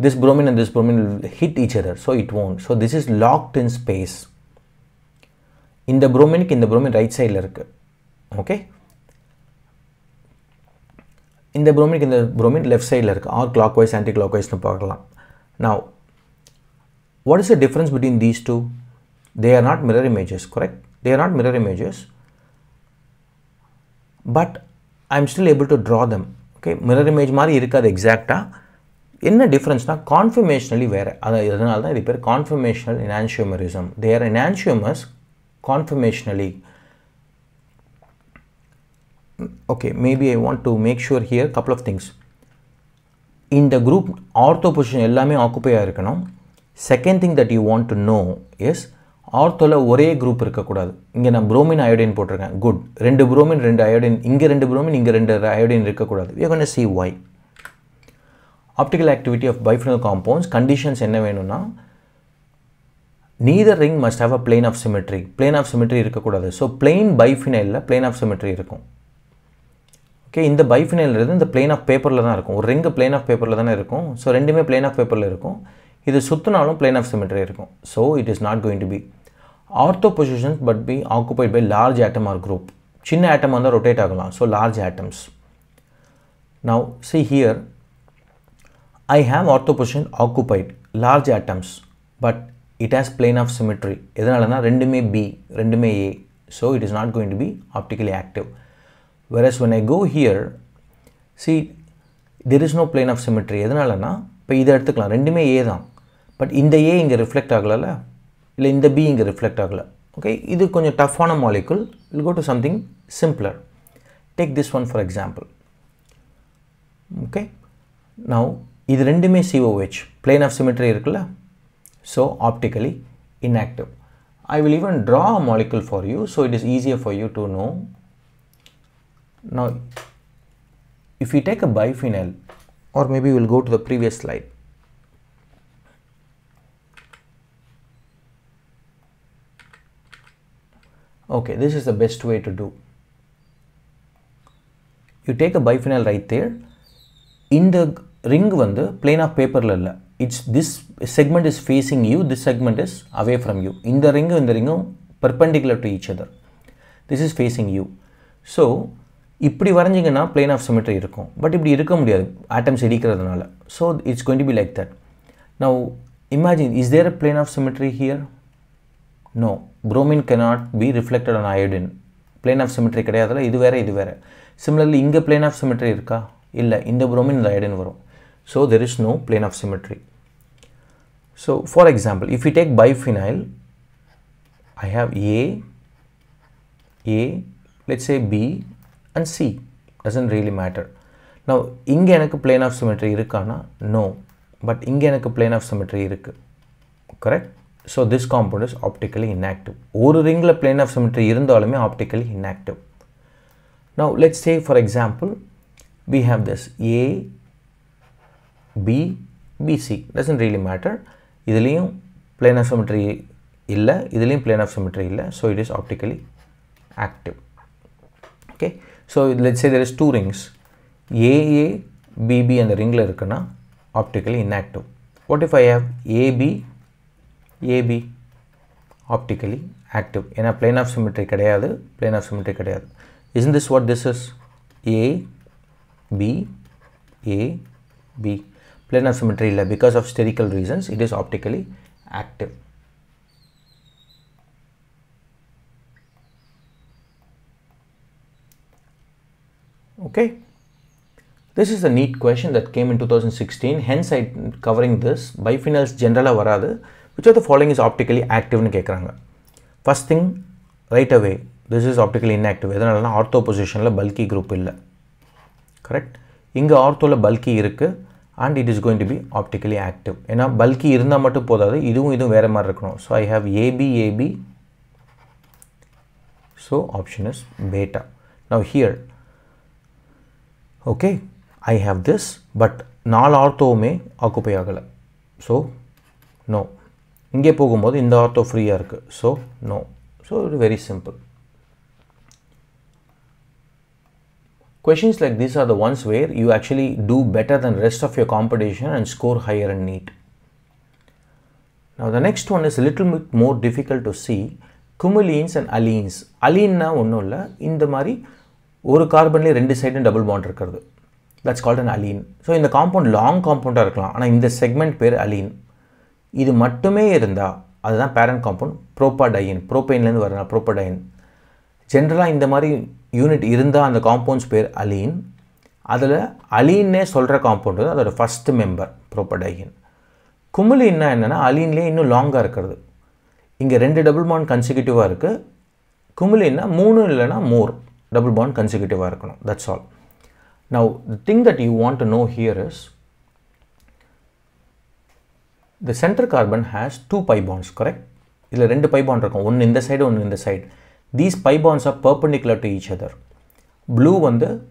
this bromine and this bromine hit each other so it own so this is locked in space இந்த ப்ரோமினுக்கு இந்த ப்ரோமின் ரைட் சைடில் இருக்குது ஓகே இந்த ப்ரோமினுக்கு இந்த ப்ரோமின் லெஃப்ட் சைடில் இருக்குது ஆர் கிளாக் வைஸ் ஆன்டி கிளாக் வைஸ்னு பார்க்கலாம் now what is the difference between these two they are not mirror images correct they are not mirror images but I am still able to draw them okay mirror image மாதிரி இருக்காது எக்ஸாக்டாக என்ன டிஃப்ரென்ஸ்னால் கான்ஃபர்மேஷனலி வேறு அதை இதனால தான் இது pair conformational enantiomerism they're enantiomers conformationally okay maybe I want to make sure here couple of things இந்த குரூப் ஆர்த்தோ பொசிஷன் எல்லாமே ஆக்குப்பையாக இருக்கணும் second thing that you want to know is ஆர்த்தோவில் ஒரே குரூப் இருக்கக்கூடாது இங்கே நான் ப்ரோமின் அயோடின் போட்டிருக்கேன் குட் ரெண்டு ப்ரோமின் ரெண்டு அயோடின் இங்கே ரெண்டு ப்ரோமின் இங்கே ரெண்டு அயோடின் இருக்கக்கூடாது we can see why optical activity of biphenyl compounds conditions என்ன வேணும்னா neither ring must have a plane of symmetry plane of symmetry இருக்கக்கூடாது ஸோ பிளெயின் பைஃபினைலில் பிளேன் ஆஃப் சிமெட்ரி இருக்கும் ஓகே இந்த பைஃபினைலிருந்து இந்த பிளேன் ஆஃப் பேப்பரில் தான் இருக்கும் ஒரு ரிங்கு பிளேன் ஆஃப் பேப்பரில் தானே இருக்கும் ஸோ ரெண்டுமே பிளேன் ஆஃப் பேப்பரில் இருக்கும் இது சுற்றினாலும் பிளேன் ஆஃப் சிமெட்ரி இருக்கும் so it is not going to be ortho positions but be occupied by large atom or group. சின்ன atom வந்து rotate ஆகலாம் so large atoms. Now see here I have ortho position occupied large atoms but it has plane of symmetry. எதனாலனா ரெண்டுமே B ரெண்டுமே A so it is not going to be optically active. Whereas when I go here see there is no plane of symmetry எதனாலனா இப்போ இதை எடுத்துக்கலாம் ரெண்டுமே A தான் but இந்த ஏ இங்கே ரிஃப்ளெக்ட் ஆகலைல்ல இல்லை இந்த பி இங்கே ரிஃப்ளெக்ட் ஆகலை ஓகே இது கொஞ்சம் டஃப்பான molecule I'll go to something simpler take this one for example okay now இது ரெண்டுமே சிஓஹெச் பிளேன் ஆஃப் சிமெட்ரி இருக்குல்ல so optically inactive. I will even draw a molecule for you so it is easier for you to know. Now if we take a biphenyl or maybe we will go to the previous slide. okay this is the best way to do you take a biphenyl right there இந்த ring வந்து plane of it's இல்லை it's this segment is facing you is segment is away in you இந்த in இந்த ரிங்கும் perpendicular to each other this is facing you so இப்படி வரைஞ்சிங்கன்னா plane of symmetry இருக்கும் but இப்படி இருக்க முடியாது ஆட்டம்ஸ் இடிக்கிறதுனால so it's going to be like that now imagine is there a plane of symmetry here no bromine cannot be reflected on iodine plane of symmetry கிடையாதுல இது வேறு இது வேறு சிமிலர்லி இங்கே plane ஆஃப் சிமெட்ரி இருக்கா இல்லை இந்த ப்ரோமின் இந்த iodine வரும் so there is no plane of symmetry so for example if you take bi biphenyl I have a a let's A B and C doesn't really matter no இங்கே எனக்கு plane of symmetry இருக்கானா no but இங்கே எனக்கு plane of symmetry இருக்குது correct so this compound is optically inactive ஒரு ரிங்கில் plane of symmetry இருந்தாலுமே optically inactive. Now let's say for example, we have this A, B, BC. Doesn't really matter. இதுலேயும் plane of symmetry இல்லை இதுலேயும் plane of symmetry இல்லை so it is optically active. Okay. So let's say there is two rings. A, A, B, B அந்த ரிங்கில் இருக்குன்னா optically inactive. What if I have A, B, AB optically active. In a plane of symmetry, kadayadu, plane of symmetry. Kadayadu. Isn't this what this is? A, B, A, B. Plane of symmetry because of spherical reasons, it is optically active. Okay. This is a neat question that came in 2016. Hence, I covering this. Bifinals general varadu. Which of the following is optically ஆக்டிவ்னு கேட்குறாங்க first thing right away this is optically inactive எதனாலனா ortho பொசிஷனில் bulky group இல்லை correct இங்கே ஆர்த்தோவில் bulky இருக்குது and it is going to be optically active ஏன்னா bulky இருந்தால் மட்டும் போதாது இதுவும் இதுவும் வேறு மாதிரி இருக்கணும் so I have AB AB so option is beta now here okay I have this but நாலு ஆர்த்தோவுமே ஆக்குப்பை ஆகலை ஸோ நோ இங்கே போகும்போது இந்த ஆட்டோ ஃப்ரீயாக இருக்குது so no so it very simple questions like these are the ones where you actually do better than rest of your competition and score higher and NEET நான் the next one is little bit more difficult to C குமலீன்ஸ் and allenes அலீன்னா ஒன்றும் இல்லை இந்த மாதிரி ஒரு கார்பன்லேயே ரெண்டு சைடும் டபுள் பாண்ட் இருக்கிறது that's called and allene so இந்த காம்பவுண்ட் லாங் காம்பவுண்டாக இருக்கலாம் ஆனால் இந்த செக்மெண்ட் பேர் அலீன் இது மட்டுமே இருந்தால் அதுதான் பேரண்ட் காம்பவுண்ட் ப்ரோப்பாடையின் ப்ரோப்பைன்லேருந்து வரலாம் ப்ரோப்படைன் ஜென்ரலாக இந்த மாதிரி யூனிட் இருந்தால் அந்த காம்பவுண்ட்ஸ் பேர் அலீன் அதில் அலீன்னே சொல்கிற காம்பவுண்ட் வந்து அதோடய ஃபஸ்ட் மெம்பர் ப்ரோப்படையின் குமுலின்னா என்னென்னா அலீன்லேயே இன்னும் லாங்காக இருக்கிறது இங்கே ரெண்டு டபுள் பாண்ட் கன்சிக்யூட்டிவாக இருக்குது குமுலின்னா மூணு இல்லைனா மோர் டபுள் பாண்ட் கன்சிக்யூட்டிவாக இருக்கணும் that's all now the thing that you want to know here is the center carbon has two pi bonds, correct? There are two pi bonds, one in the side, one in the side. These pi bonds are perpendicular to each other. Blue on the,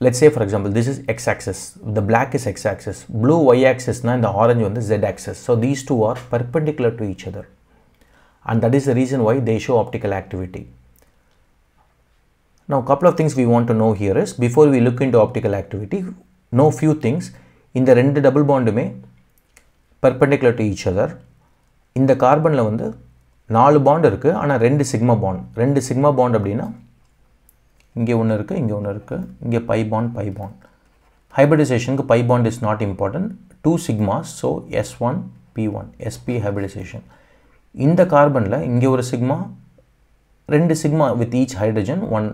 let's say for example, this is x-axis. The black is x-axis. Blue y-axis and the orange one the z-axis. So these two are perpendicular to each other. And that is the reason why they show optical activity. Now, a couple of things we want to know here is, before we look into optical activity, know few things. In the render double bond, perpendicular to each other இந்த கார்பனில் வந்து நாலு bond இருக்குது ஆனால் ரெண்டு sigma bond ரெண்டு sigma bond அப்படின்னா இங்கே ஒன்று இருக்குது இங்கே ஒன்று இருக்குது இங்கே பை பாண்ட் பை பாண்ட் ஹைபிரிடைசேஷனுக்கு pi bond is not important two sigmas so S one P one SP hybridization இந்த கார்பனில் இங்கே ஒரு சிக்மா ரெண்டு sigma with each hydrogen one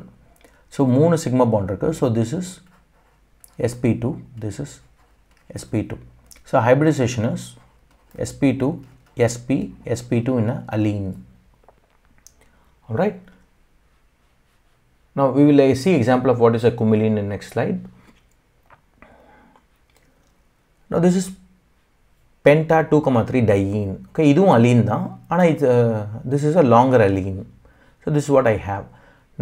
so மூணு சிக்மா பாண்ட் இருக்குது so this is SP two this is SP two so hybridization is sp2 sp sp2 in a alene all right now we will uh, see example of what is a cumulene in next slide now this is penta 2 comma 3 diene okay இதுவும் அலீன் தான் ஆனால் uh, this is a longer longer So this is what I have.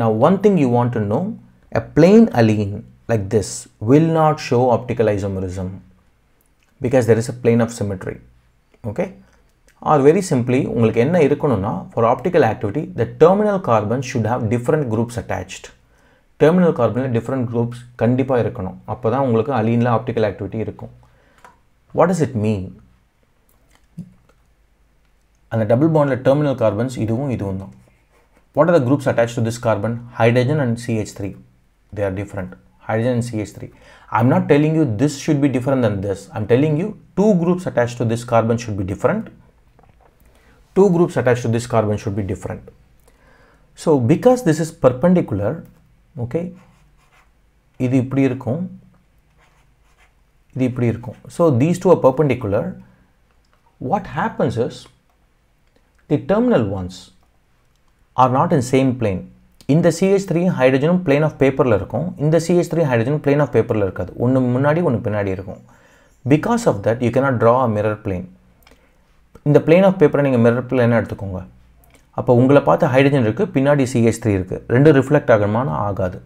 now one thing you want to know a plain alene like this will not show optical isomerism because there is a plane of symmetry okay or very simply உங்களுக்கு என்ன இருக்கணும்னா for optical activity the terminal carbon should have different groups attached terminal கார்பனில் different groups கண்டிப்பாக இருக்கணும் அப்போ தான் உங்களுக்கு அலீனில் ஆப்டிக்கல் ஆக்டிவிட்டி இருக்கும் வாட் இஸ் இட் மீன் அந்த டபுள் பாண்டில் டெர்மினல் கார்பன்ஸ் இதுவும் இதுவும் தான் what are the groups attach to this carbon hydrogen and CH three they are different hydrogen and CH three I'm not telling you this should be different than this. I'm telling you two groups attached to this carbon should be different. Two groups attached to this carbon should be different. So because this is perpendicular, okay, so these two are perpendicular. What happens is the terminal ones are not in same plane. இந்த CH three ஹைட்ரஜனும் plane of பேப்பரில் இருக்கும் இந்த CH three ஹைட்ரஜனும் plane of பேப்பரில் இருக்காது ஒன்று முன்னாடி ஒன்று பின்னாடி இருக்கும் because of that you cannot draw a mirror plane இந்த பிளேன் ஆஃப் பேப்பரை நீங்கள் மிரர் பிளேனாக எடுத்துக்கோங்க அப்போ உங்களை பார்த்து ஹைட்ரஜன் இருக்குது பின்னாடி சிஹெச் த்ரீ இருக்குது ரெண்டு ரிஃப்ளெக்ட் ஆகணுமானா ஆகாது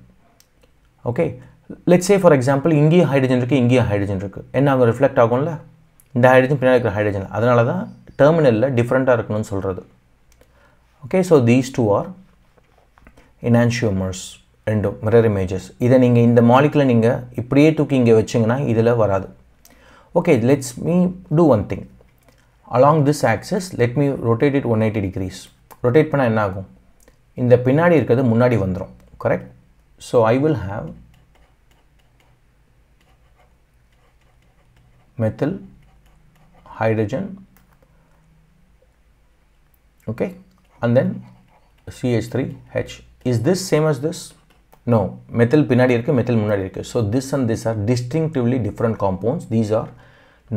okay let say for example இங்கேயும் ஹைட்ரஜன் இருக்குது இங்கேயும் ஹைட்ரஜன் இருக்குது என்ன அங்கே ரிஃப்ளெக்ட் ஆகும்ல இந்த ஹைட்ரஜன் பின்னாடி இருக்கிற ஹைட்ரஜன் அதனால தான் டெர்மினலில் டிஃப்ரெண்ட்டாக இருக்கணும்னு சொல்கிறது okay so these two are enantiomers ரெண்டும் மிரர் இமேஜஸ் இதை நீங்கள் இந்த மாலிக்கில் நீங்கள் இப்படியே தூக்கி இங்கே வச்சிங்கன்னா இதில் வராது okay let's me do one thing along this axis let me rotate it one eighty degrees rotate பண்ணால் என்ன ஆகும் இந்த பின்னாடி இருக்கிறது முன்னாடி வந்துடும் correct so I will have okay and then CH three H is this same as this no methyl பின்னாடி இருக்குது மெத்தில் முன்னாடி இருக்குது so this and this are distinctively different compounds these are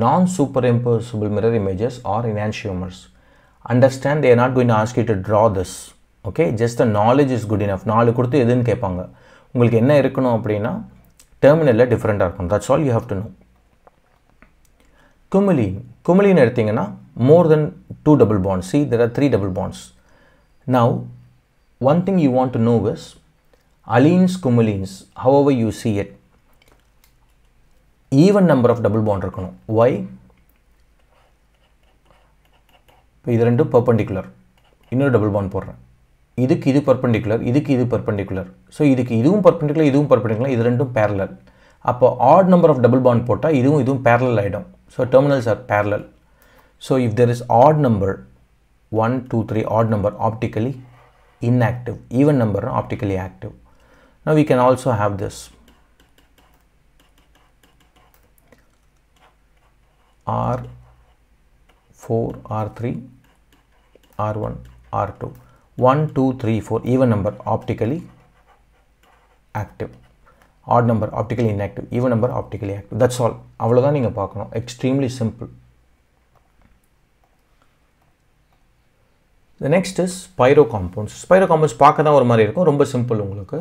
non superimposable mirror images are enantiomers understand there not going ask you to draw this okay just a knowledge is good enough நாலு கொடுத்து எதுன்னு கேட்பாங்க உங்களுக்கு என்ன இருக்கணும் அப்படின்னா டெர்மினலில் டிஃப்ரெண்ட்டாக இருக்கும் that's all you have to know cumulene குமிலின்னு எடுத்திங்கன்னா more than two double bonds see there are three double bonds now one thing you want to know is allenes, cumulines, however you see it, even number of double bond இருக்கணும் why இப்போ இது ரெண்டும் perpendicular இன்னொரு double bond போடுறேன் இதுக்கு இது perpendicular இதுக்கு இது பர்பண்டிகுலர் ஸோ இதுக்கு இதுவும் பர்பண்டிகுலர் இதுவும் பர்பண்டிகுலர் இது ரெண்டும் பேரலல் அப்போ odd number of double bond போட்டால் இதுவும் இதுவும் பேரலல் ஆகிடும் so terminals are parallel so if there is odd number one two three odd number optically inactive, even number optically active. Now we can also have this R4, R3, R1, R2, 1, 2, 3, 4, even number optically active. Odd number optically inactive, even number optically active. That's all. அவ்வளோதான் நீங்கள் பார்க்கணும் extremely simple. The next is spiro compounds spiro compounds பார்க்க தான் ஒரு மாதிரி இருக்கும் ரொம்ப simple உங்களுக்கு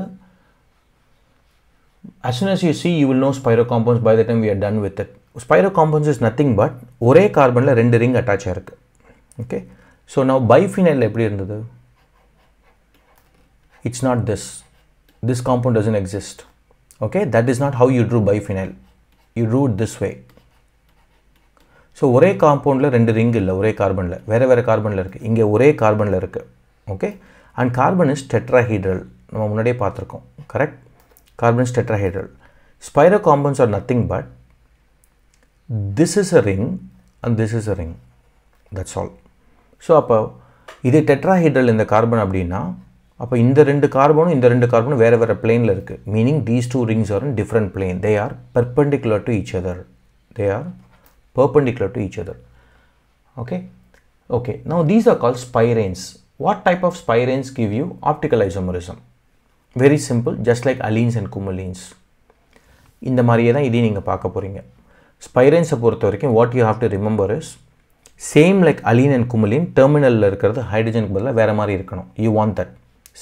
as soon as you see you will know spiro compounds by the time we are done with it spiro compounds is nothing ஒரே கார்பனில் ரெண்டு ரிங் அட்டாச் ஆயிருக்கு ஓகே ஸோ நான் பைஃபினைல் எப்படி இருந்தது it's not this this compound doesn't exist okay that is not how you draw biphenyl you draw this way so ஒரே காம்பவுண்டில் ரெண்டு ரிங் இல்லை ஒரே கார்பனில் வேறு வேறு கார்பனில் இருக்குது இங்கே ஒரே கார்பனில் இருக்குது okay and carbon is tetrahedral நம்ம முன்னாடியே பார்த்துருக்கோம் correct carbon is tetrahedral spiro compounds are nothing but this is a ring and this is a ring that's all so அப்போ இது டெட்ராஹைட்ரல் இந்த கார்பன் அப்படின்னா அப்போ இந்த ரெண்டு கார்பனும் இந்த ரெண்டு கார்பனும் வேறு வேறு பிளேனில் இருக்குது meaning these two rings are in different plane they are perpendicular to each other they are perpendicular to each other okay okay now these are called spirans what type of spirans give you optical isomerism very simple just like allenes and coumalines இந்த மாதிரியே தான் இதையும் நீங்கள் பார்க்க போகிறீங்க ஸ்பைரன்ஸை பொறுத்த வரைக்கும் what you have to remember is same like allene and cumulene டெர்மினலில் இருக்கிறது ஹைட்ரஜனுக்கு பதிலாக வேறு மாதிரி இருக்கணும் யூ வாண்ட் தட்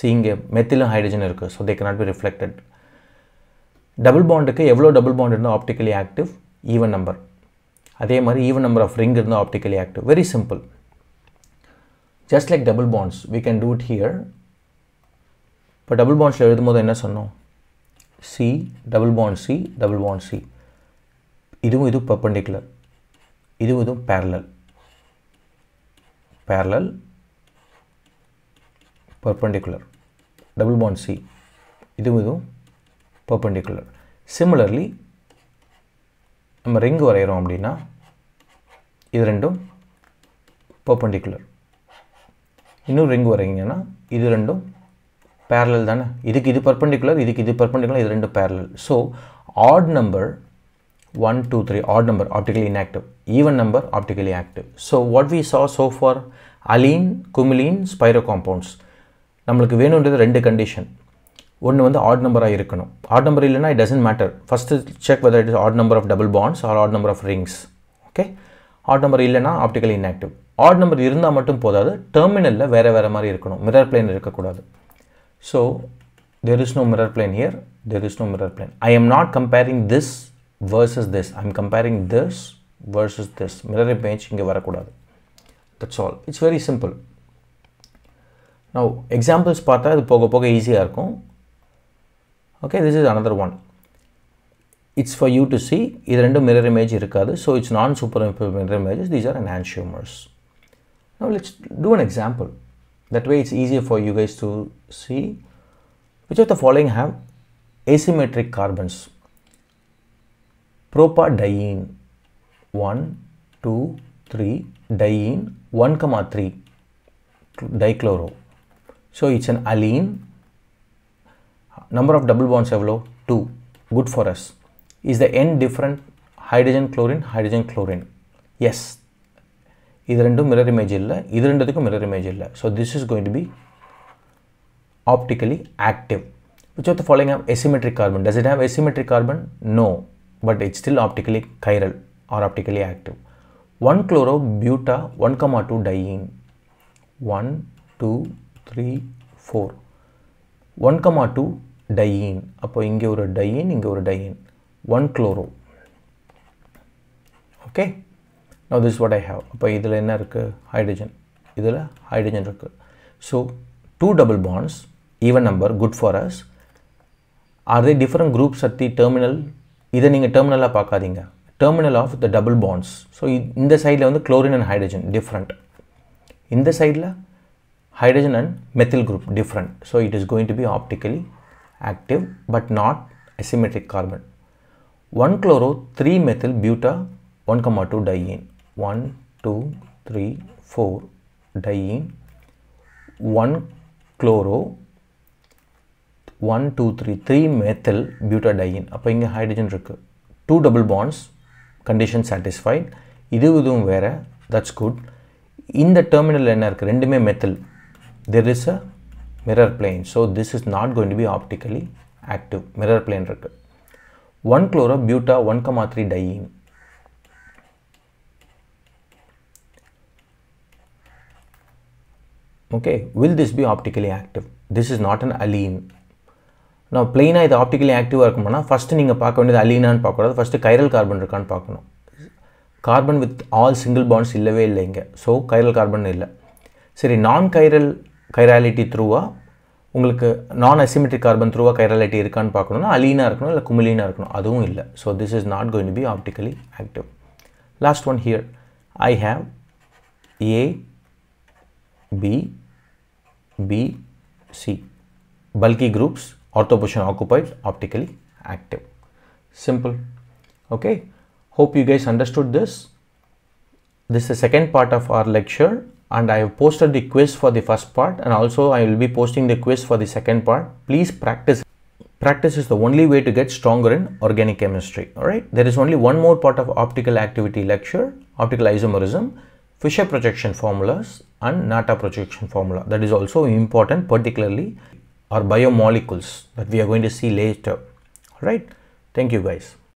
ஸோ இங்கே மெத்திலும் ஹைட்ரஜன் இருக்குது so they can not be reflected double பாண்டுக்கு எவ்வளோ டபுள் பாண்ட் இருந்தால் ஆப்டிக்கலி ஆக்டிவ் ஈவன் நம்பர் அதே மாதிரி ஈவன் நம்பர் ஆஃப் ரிங் இருந்தால் optically active very simple just like double bonds we can do it here இப்போ double பாண்ட்ஸில் எழுதும்போது என்ன சொன்னோம் C double bond C double bond C இதுவும் இதுவும் பர்பண்டிகுலர் இதுவும் இதுவும் parallel parallel perpendicular double bond C இதுவும் இதுவும் பர்பண்டிகுலர் சிமிலர்லி நம்ம ரிங் வரைகிறோம் அப்படின்னா இது ரெண்டும் பர்பண்டிகுலர் இன்னும் ரிங் வரைங்கன்னா இது ரெண்டும் பேரலல் தானே இதுக்கு இது பர்பண்டிகுலர் இதுக்கு இது பர்பண்டிகுலர் இது ரெண்டும் parallel so odd number one two three odd number optically inactive even number optically active so what we saw so for allene cumulene spiro compounds நம்மளுக்கு வேணுன்றது ரெண்டு கண்டிஷன் ஒன்று வந்து ஆட் நம்பராக இருக்கணும் ஆட் நம்பர் இல்லைனா it doesn't matter first check whether it is odd number of double bonds or odd number of rings okay odd number இல்லைனா optical inactive odd number இருந்தால் மட்டும் போதாது டெர்மினலில் வேறு வேறு மாதிரி இருக்கணும் மிரர் பிளேன் இருக்கக்கூடாது so is no mirror mirror plane here is no mirror mirror I am not comparing this versus this I am comparing this versus this mirror பேஞ்ச் இங்கே வரக்கூடாது that's all it's very simple நான் examples பார்த்தா இது போக போக ஈஸியாக இருக்கும் okay this is another one it's for you to see either ரெண்டும் mirror image இருக்காது so it's non superimposed mirror images these are enantiomers now let's do an example that way it's easier for you guys to see which of the following have asymmetric carbons propadiene 1 2 3 diene 1 comma 3 dichloro so it's an aline number of double bonds low 2 good for us is the n different hydrogen chlorine hydrogen chlorine yes either end mirror image இல்லை either end mirror image இல்லை So this is going to be optically active. which of the following have asymmetric carbon does it have asymmetric carbon no but it's still optically chiral or optically active 1 chloro buta 1 comma 2 diene 1 2 3 4 1 comma 2 diene அப்போ இங்கே ஒரு diene இங்கே ஒரு diene one chloro okay no this what I have அப்போ இதில் என்ன இருக்குது hydrogen இதில் ஹைட்ரஜன் இருக்குது so two double bonds even number good for us are they different groups at the terminal இதை நீங்கள் டெர்மினலாக பார்க்காதீங்க terminal of the double bonds so இந்த சைடில் வந்து குளோரின் அண்ட் ஹைட்ரஜன் டிஃப்ரெண்ட் இந்த சைடில் hydrogen and methyl group different so it is going to be optically active but not asymmetric carbon. 1 chloro 3 methyl buta 1 comma 2 diene 1 2 3 4 diene 1 chloro 1 2 3 3 methyl butadiene அப்போ இங்கே hydrogen இருக்குது two double bonds condition satisfied இது இதுவும் வேறு that's good இந்த terminal என்ன இருக்குது ரெண்டுமே methyl there is a mirror plane. So this is not going to be optically active mirror plane record. 1 chloro buta 1,3 diene. Okay, will this be optically active? This is not an alene. Now, plain is optically active. First, you can see the அலீனான்னு பார்க்கக்கூடாது first chiral carbon இருக்கான்னு பார்க்கணும் carbon with all single bonds இல்லவே இல்லை இங்கே so chiral carbon இல்லை சரி நான் கைரல் கைராலிட்டி உங்களுக்கு நான் அசிமெட்ரிக் கார்பன் 3 கைராலிட்டி இருக்கானு பார்க்கணும் அലീனா இருக்கானோ இல்ல குமுலினா இருக்கானோ அதுவும் இல்ல so this is not going to be optically active last one here I have A B B C bulky グループ ஸ் ஆர்த்தோபோஷனை occupy optically active simple okay hope you guys อันเดอร์ ஸ்டு this this is second part of our lecture and I have posted the quiz for the first part and also I will be posting the quiz for the second part. Please practice. Practice is the only way to get stronger in organic chemistry. All right. There is only one more part of optical activity lecture, optical isomerism, Fisher projection formulas and Nata projection formula. That is also important, particularly our biomolecules that we are going to see later. All right. Thank you guys.